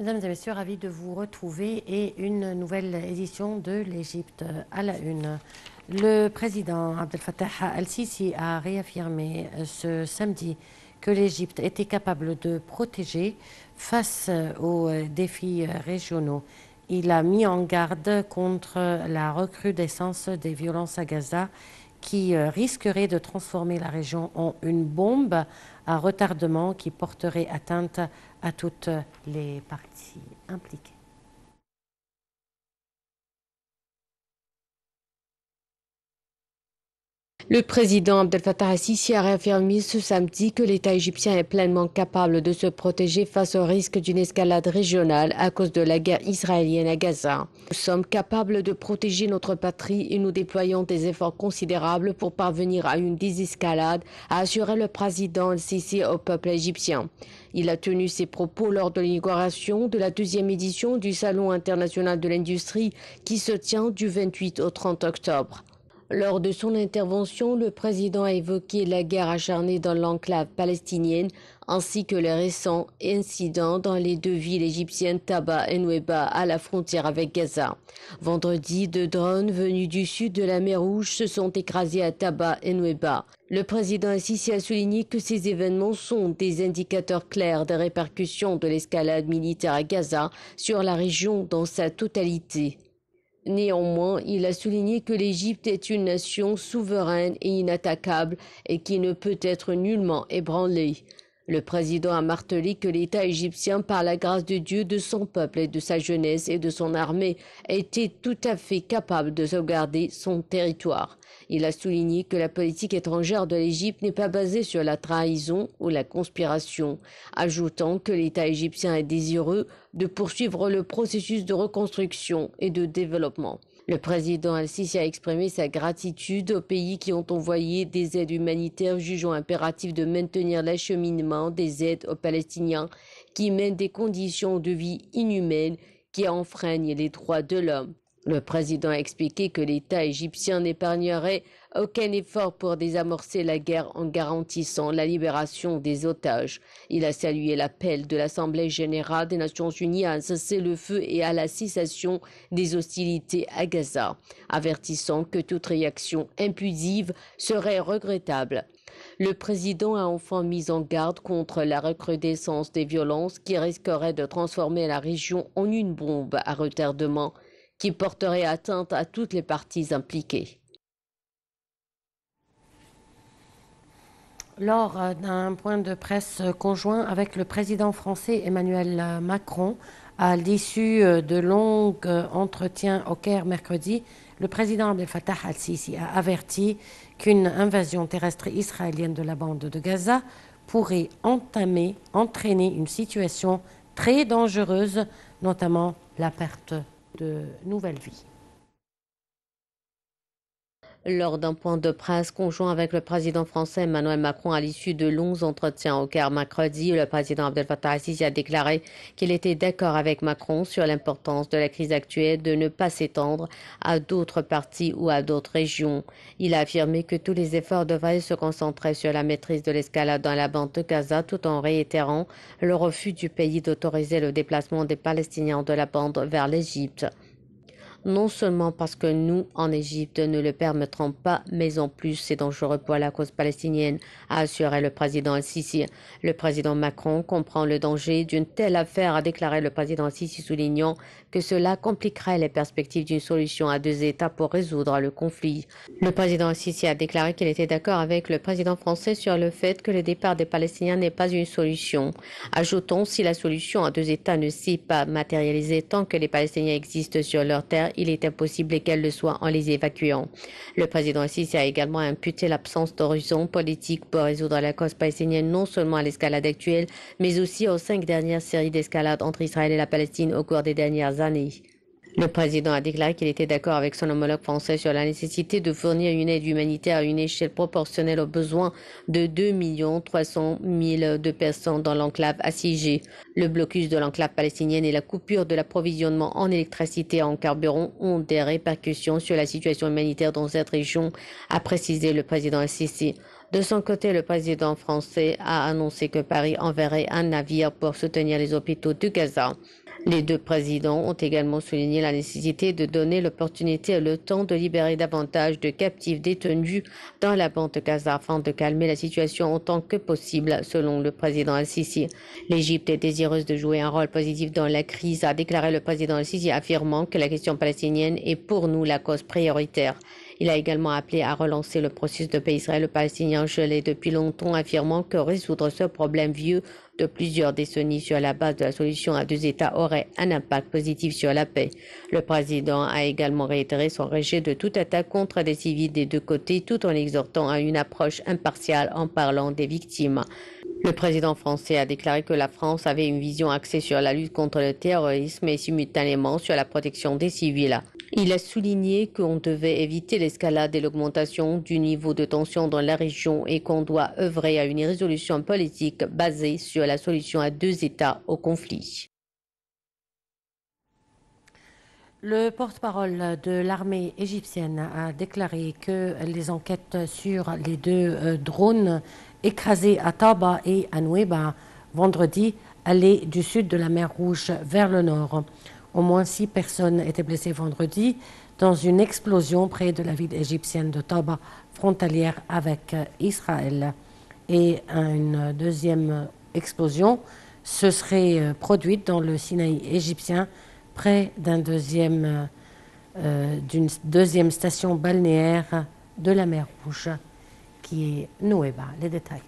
Mesdames et messieurs, ravi de vous retrouver et une nouvelle édition de l'Égypte à la une. Le président Abdel Fattah al-Sisi a réaffirmé ce samedi que l'Égypte était capable de protéger face aux défis régionaux. Il a mis en garde contre la recrudescence des violences à Gaza qui risquerait de transformer la région en une bombe à retardement qui porterait atteinte à toutes les parties impliquées. Le président Abdel Fattah al-Sisi a réaffirmé ce samedi que l'État égyptien est pleinement capable de se protéger face au risque d'une escalade régionale à cause de la guerre israélienne à Gaza. Nous sommes capables de protéger notre patrie et nous déployons des efforts considérables pour parvenir à une désescalade, a assuré le président al-Sisi au peuple égyptien. Il a tenu ses propos lors de l'inauguration de la deuxième édition du Salon international de l'industrie qui se tient du 28 au 30 octobre. Lors de son intervention, le président a évoqué la guerre acharnée dans l'enclave palestinienne ainsi que les récents incidents dans les deux villes égyptiennes Taba et Nweba à la frontière avec Gaza. Vendredi, deux drones venus du sud de la mer Rouge se sont écrasés à Taba et Nweba. Le président Assisi a souligné que ces événements sont des indicateurs clairs des répercussions de l'escalade militaire à Gaza sur la région dans sa totalité. Néanmoins, il a souligné que l'Égypte est une nation souveraine et inattaquable et qui ne peut être nullement ébranlée. Le président a martelé que l'État égyptien, par la grâce de Dieu, de son peuple et de sa jeunesse et de son armée, était tout à fait capable de sauvegarder son territoire. Il a souligné que la politique étrangère de l'Égypte n'est pas basée sur la trahison ou la conspiration, ajoutant que l'État égyptien est désireux de poursuivre le processus de reconstruction et de développement. Le président Al-Sisi a exprimé sa gratitude aux pays qui ont envoyé des aides humanitaires jugeant impératif de maintenir l'acheminement des aides aux Palestiniens qui mènent des conditions de vie inhumaines qui enfreignent les droits de l'homme. Le président a expliqué que l'État égyptien n'épargnerait aucun effort pour désamorcer la guerre en garantissant la libération des otages. Il a salué l'appel de l'Assemblée générale des Nations unies à cesser le feu et à la cessation des hostilités à Gaza, avertissant que toute réaction impulsive serait regrettable. Le président a enfin mis en garde contre la recrudescence des violences qui risquerait de transformer la région en une bombe à retardement qui porterait atteinte à toutes les parties impliquées. Lors euh, d'un point de presse euh, conjoint avec le président français Emmanuel euh, Macron, à l'issue de longs entretiens au Caire mercredi, le président Abdel Fattah al-Sisi a averti qu'une invasion terrestre israélienne de la bande de Gaza pourrait entamer, entraîner une situation très dangereuse, notamment la perte de nouvelles vies. Lors d'un point de presse conjoint avec le président français Emmanuel Macron à l'issue de longs entretiens au Caire mercredi, le président Abdel Fattah Sisi a déclaré qu'il était d'accord avec Macron sur l'importance de la crise actuelle de ne pas s'étendre à d'autres parties ou à d'autres régions. Il a affirmé que tous les efforts devraient se concentrer sur la maîtrise de l'escalade dans la bande de Gaza tout en réitérant le refus du pays d'autoriser le déplacement des Palestiniens de la bande vers l'Égypte non seulement parce que nous, en Égypte, ne le permettrons pas, mais en plus c'est dangereux pour la cause palestinienne, a assuré le président Al-Sisi. Le président Macron comprend le danger d'une telle affaire, a déclaré le président Al-Sisi, soulignant que cela compliquerait les perspectives d'une solution à deux États pour résoudre le conflit. Le président Al-Sisi a déclaré qu'il était d'accord avec le président français sur le fait que le départ des Palestiniens n'est pas une solution. Ajoutons, si la solution à deux États ne s'est pas matérialisée tant que les Palestiniens existent sur leur terre, il est impossible qu'elle le soit en les évacuant. Le président Sisi a également imputé l'absence d'horizon politique pour résoudre la cause palestinienne non seulement à l'escalade actuelle, mais aussi aux cinq dernières séries d'escalades entre Israël et la Palestine au cours des dernières années. Le président a déclaré qu'il était d'accord avec son homologue français sur la nécessité de fournir une aide humanitaire à une échelle proportionnelle aux besoins de 2,3 millions de personnes dans l'enclave assiégée. Le blocus de l'enclave palestinienne et la coupure de l'approvisionnement en électricité et en carburant ont des répercussions sur la situation humanitaire dans cette région, a précisé le président Assisi. De son côté, le président français a annoncé que Paris enverrait un navire pour soutenir les hôpitaux du Gaza. Les deux présidents ont également souligné la nécessité de donner l'opportunité et le temps de libérer davantage de captifs détenus dans la bande de Gaza afin de calmer la situation autant que possible, selon le président Al-Sisi. L'Égypte est désireuse de jouer un rôle positif dans la crise, a déclaré le président Al-Sisi, affirmant que la question palestinienne est pour nous la cause prioritaire. Il a également appelé à relancer le processus de paix israélo-palestinien gelé depuis longtemps, affirmant que résoudre ce problème vieux de plusieurs décennies sur la base de la solution à deux États aurait un impact positif sur la paix. Le président a également réitéré son rejet de toute attaque contre des civils des deux côtés tout en exhortant à une approche impartiale en parlant des victimes. Le président français a déclaré que la France avait une vision axée sur la lutte contre le terrorisme et simultanément sur la protection des civils. Il a souligné qu'on devait éviter l'escalade et l'augmentation du niveau de tension dans la région et qu'on doit œuvrer à une résolution politique basée sur la solution à deux États au conflit. Le porte-parole de l'armée égyptienne a déclaré que les enquêtes sur les deux euh, drones écrasés à Taba et à Nouéba vendredi allaient du sud de la mer Rouge vers le nord. Au moins six personnes étaient blessées vendredi dans une explosion près de la ville égyptienne de Taba, frontalière avec euh, Israël. Et une deuxième explosion se serait euh, produite dans le Sinaï égyptien, près deuxième, euh, d'une deuxième station balnéaire de la mer Rouge, qui est Nouéba. Les détails.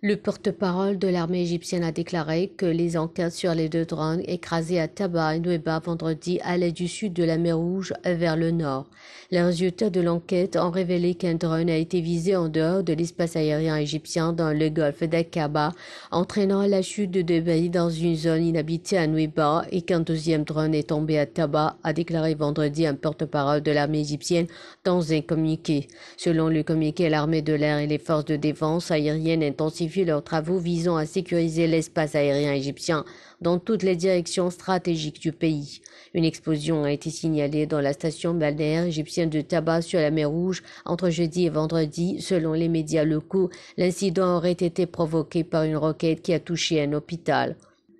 Le porte-parole de l'armée égyptienne a déclaré que les enquêtes sur les deux drones écrasés à Taba et Nueba vendredi allaient du sud de la mer Rouge vers le nord. Les résultats de l'enquête ont révélé qu'un drone a été visé en dehors de l'espace aérien égyptien dans le golfe d'Aqaba, entraînant la chute de deux dans une zone inhabitée à Nueba et qu'un deuxième drone est tombé à Taba, a déclaré vendredi un porte-parole de l'armée égyptienne dans un communiqué. Selon le communiqué, l'armée de l'air et les forces de défense aérienne intensifient leurs travaux visant à sécuriser l'espace aérien égyptien dans toutes les directions stratégiques du pays. Une explosion a été signalée dans la station balnéaire égyptienne de Tabac sur la mer Rouge entre jeudi et vendredi. Selon les médias locaux, l'incident aurait été provoqué par une roquette qui a touché un hôpital.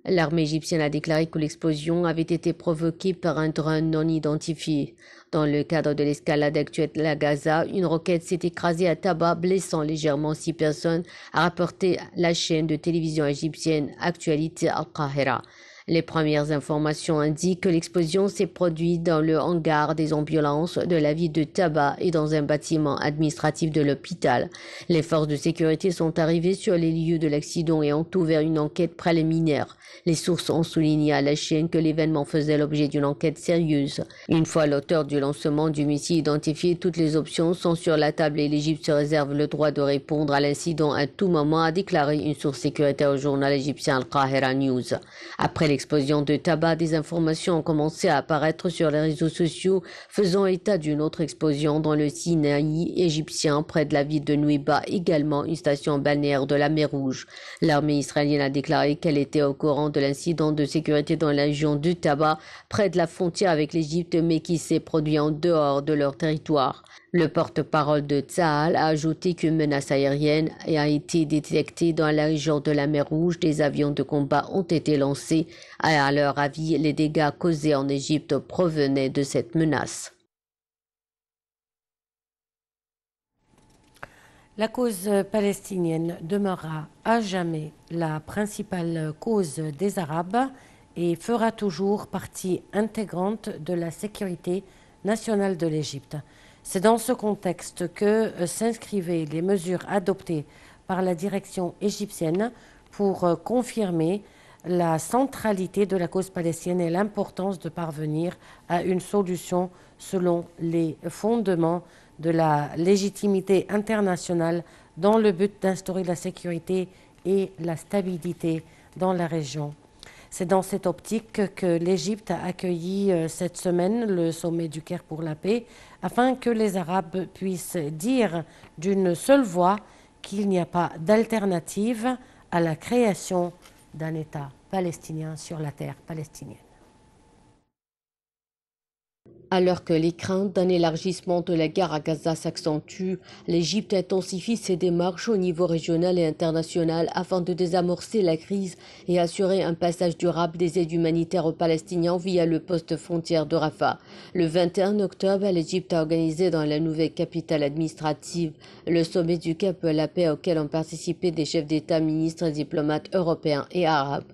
L'armée égyptienne a déclaré que l'explosion avait été provoquée par un drone non identifié. Dans le cadre de l'escalade actuelle à Gaza, une roquette s'est écrasée à tabac, blessant légèrement six personnes, a rapporté la chaîne de télévision égyptienne Actualité Al-Qahira. Les premières informations indiquent que l'explosion s'est produite dans le hangar des ambulances de la ville de Tabac et dans un bâtiment administratif de l'hôpital. Les forces de sécurité sont arrivées sur les lieux de l'accident et ont ouvert une enquête préliminaire. Les sources ont souligné à la chaîne que l'événement faisait l'objet d'une enquête sérieuse. Une fois l'auteur du lancement du missile identifié, toutes les options sont sur la table et l'Égypte se réserve le droit de répondre à l'incident à tout moment, a déclaré une source sécuritaire au journal égyptien Al-Qahira News. Après explosion de tabac des informations ont commencé à apparaître sur les réseaux sociaux, faisant état d'une autre explosion dans le Sinaï égyptien près de la ville de Nouiba, également une station balnéaire de la mer Rouge. L'armée israélienne a déclaré qu'elle était au courant de l'incident de sécurité dans la région du tabac près de la frontière avec l'Égypte mais qui s'est produit en dehors de leur territoire. Le porte-parole de Tsahal a ajouté qu'une menace aérienne a été détectée dans la région de la mer Rouge. Des avions de combat ont été lancés. À leur avis, les dégâts causés en Égypte provenaient de cette menace. La cause palestinienne demeurera à jamais la principale cause des Arabes et fera toujours partie intégrante de la sécurité nationale de l'Égypte. C'est dans ce contexte que euh, s'inscrivaient les mesures adoptées par la direction égyptienne pour euh, confirmer la centralité de la cause palestinienne et l'importance de parvenir à une solution selon les fondements de la légitimité internationale dans le but d'instaurer la sécurité et la stabilité dans la région. C'est dans cette optique que l'Égypte a accueilli euh, cette semaine le sommet du Caire pour la paix afin que les Arabes puissent dire d'une seule voix qu'il n'y a pas d'alternative à la création d'un État palestinien sur la terre palestinienne. Alors que les craintes d'un élargissement de la guerre à Gaza s'accentuent, l'Égypte intensifie ses démarches au niveau régional et international afin de désamorcer la crise et assurer un passage durable des aides humanitaires aux Palestiniens via le poste frontière de Rafah. Le 21 octobre, l'Égypte a organisé dans la nouvelle capitale administrative le sommet du Cap La Paix auquel ont participé des chefs d'État, ministres et diplomates européens et arabes.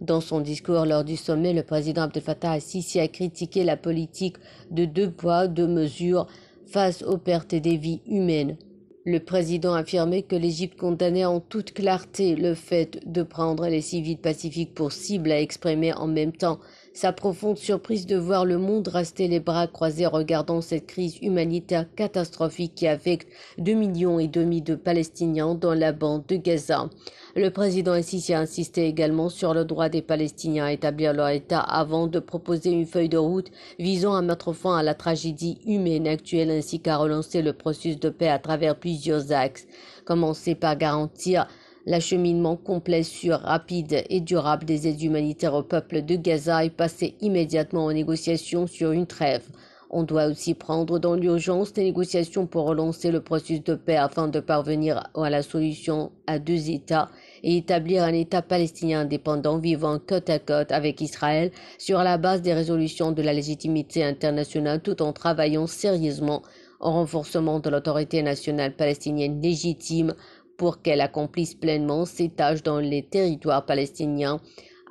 Dans son discours lors du sommet, le président Abdel Fattah al-Sisi a critiqué la politique de deux poids, deux mesures face aux pertes des vies humaines. Le président affirmait que l'Égypte condamnait en toute clarté le fait de prendre les civils pacifiques pour cible, à exprimer en même temps sa profonde surprise de voir le monde rester les bras croisés regardant cette crise humanitaire catastrophique qui affecte deux millions et demi de Palestiniens dans la bande de Gaza. Le président Assisi a insisté également sur le droit des Palestiniens à établir leur État avant de proposer une feuille de route visant à mettre fin à la tragédie humaine actuelle ainsi qu'à relancer le processus de paix à travers plusieurs axes. Commencer par garantir L'acheminement complet, sûr, rapide et durable des aides humanitaires au peuple de Gaza est passé immédiatement aux négociations sur une trêve. On doit aussi prendre dans l'urgence des négociations pour relancer le processus de paix afin de parvenir à la solution à deux États et établir un État palestinien indépendant vivant côte à côte avec Israël sur la base des résolutions de la légitimité internationale tout en travaillant sérieusement au renforcement de l'autorité nationale palestinienne légitime pour qu'elle accomplisse pleinement ses tâches dans les territoires palestiniens,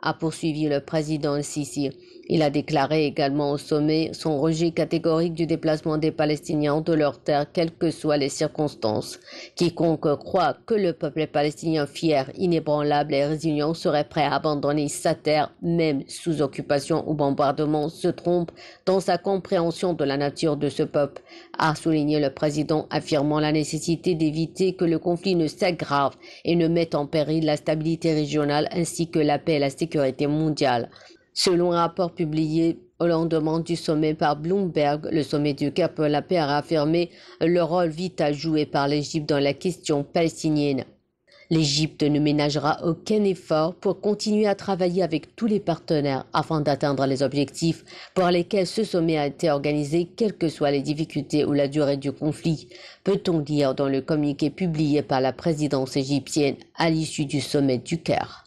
a poursuivi le président Sisi. Il a déclaré également au sommet son rejet catégorique du déplacement des Palestiniens de leur terre, quelles que soient les circonstances. Quiconque croit que le peuple palestinien fier, inébranlable et résilient serait prêt à abandonner sa terre, même sous occupation ou bombardement, se trompe dans sa compréhension de la nature de ce peuple, a souligné le président, affirmant la nécessité d'éviter que le conflit ne s'aggrave et ne mette en péril la stabilité régionale ainsi que la paix et la sécurité mondiale. Selon un rapport publié au lendemain du sommet par Bloomberg, le sommet du pour la Paix a affirmé le rôle vital joué par l'Égypte dans la question palestinienne. L'Égypte ne ménagera aucun effort pour continuer à travailler avec tous les partenaires afin d'atteindre les objectifs pour lesquels ce sommet a été organisé, quelles que soient les difficultés ou la durée du conflit, peut-on dire dans le communiqué publié par la présidence égyptienne à l'issue du sommet du Caire.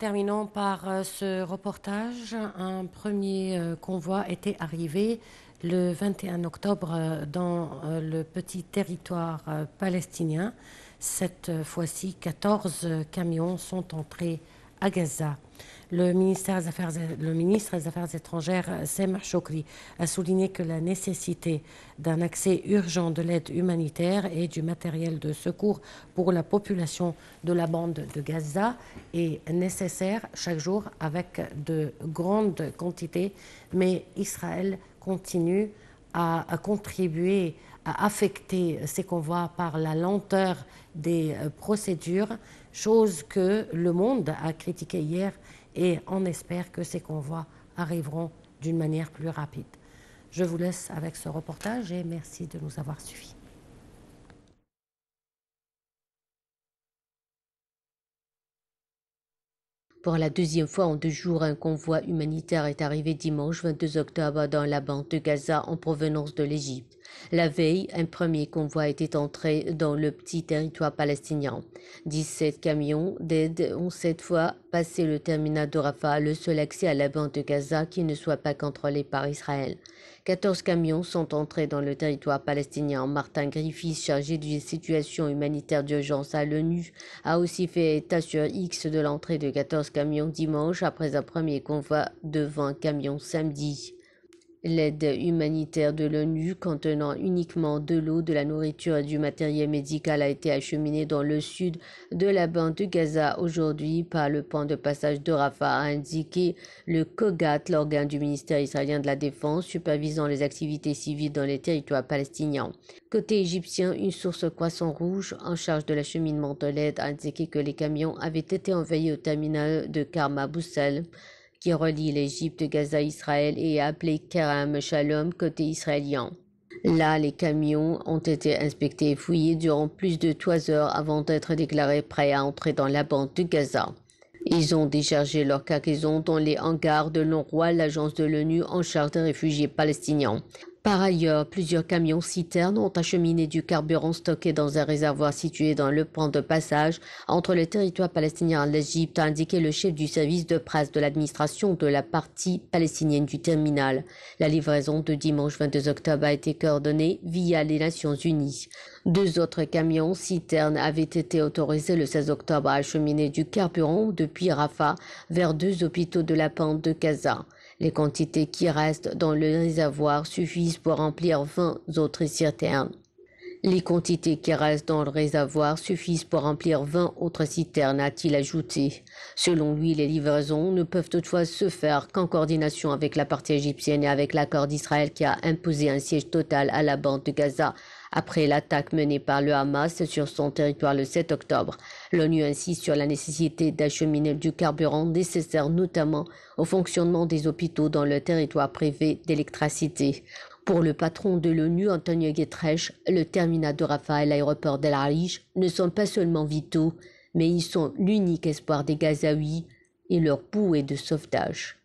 Terminons par euh, ce reportage. Un premier euh, convoi était arrivé le 21 octobre euh, dans le petit territoire palestinien. Cette fois-ci, 14 camions sont entrés à Gaza. Le, ministre des Affaires étrangères, Sem Chokri, a souligné que la nécessité d'un accès urgent de l'aide humanitaire et du matériel de secours pour la population de la bande de Gaza est nécessaire chaque jour avec de grandes quantités, mais Israël continue à, à contribuer à affecter ces convois par la lenteur des euh, procédures, chose que le monde a critiquée hier et on espère que ces convois arriveront d'une manière plus rapide. Je vous laisse avec ce reportage et merci de nous avoir suivis. Pour la deuxième fois en deux jours, un convoi humanitaire est arrivé dimanche 22 octobre dans la bande de Gaza en provenance de l'Égypte. La veille, un premier convoi était entré dans le petit territoire palestinien. 17 camions d'aide ont cette fois passé le terminal de Rafah, le seul accès à la bande de Gaza qui ne soit pas contrôlé par Israël. 14 camions sont entrés dans le territoire palestinien. Martin Griffiths, chargé d'une situation humanitaire d'urgence à l'ONU, a aussi fait état sur X de l'entrée de 14 camions dimanche après un premier convoi de 20 camions samedi. L'aide humanitaire de l'ONU contenant uniquement de l'eau, de la nourriture et du matériel médical a été acheminée dans le sud de la bande de Gaza aujourd'hui par le pont de passage de Rafah, a indiqué le COGAT, l'organe du ministère israélien de la Défense supervisant les activités civiles dans les territoires palestiniens. Côté égyptien, une source Croissant Rouge en charge de l'acheminement de l'aide a indiqué que les camions avaient été envoyés au terminal de Karma Boussel qui relie l'Égypte, Gaza, Israël et est appelé Kerem Shalom côté israélien. Là, les camions ont été inspectés et fouillés durant plus de trois heures avant d'être déclarés prêts à entrer dans la bande de Gaza. Ils ont déchargé leurs cargaisons dans les hangars de l'agence de l'ONU en charge des réfugiés palestiniens. Par ailleurs, plusieurs camions-citernes ont acheminé du carburant stocké dans un réservoir situé dans le pont de passage entre le territoire palestinien et l'Égypte, a indiqué le chef du service de presse de l'administration de la partie palestinienne du terminal. La livraison de dimanche 22 octobre a été coordonnée via les Nations Unies. Deux autres camions citernes avaient été autorisés le 16 octobre à acheminer du carburant depuis Rafah vers deux hôpitaux de la pente de Gaza. Les quantités qui restent dans le réservoir suffisent pour remplir 20 autres citernes. Les quantités qui restent dans le réservoir suffisent pour remplir 20 autres citernes, a-t-il ajouté. Selon lui, les livraisons ne peuvent toutefois se faire qu'en coordination avec la partie égyptienne et avec l'accord d'Israël qui a imposé un siège total à la bande de Gaza après l'attaque menée par le Hamas sur son territoire le 7 octobre. L'ONU insiste sur la nécessité d'acheminer du carburant nécessaire notamment au fonctionnement des hôpitaux dans le territoire privé d'électricité. Pour le patron de l'ONU, Antonio Guterres, le terminal de Rafael et l'aéroport d'El Arish ne sont pas seulement vitaux, mais ils sont l'unique espoir des Gazaouis et leur bouée de sauvetage.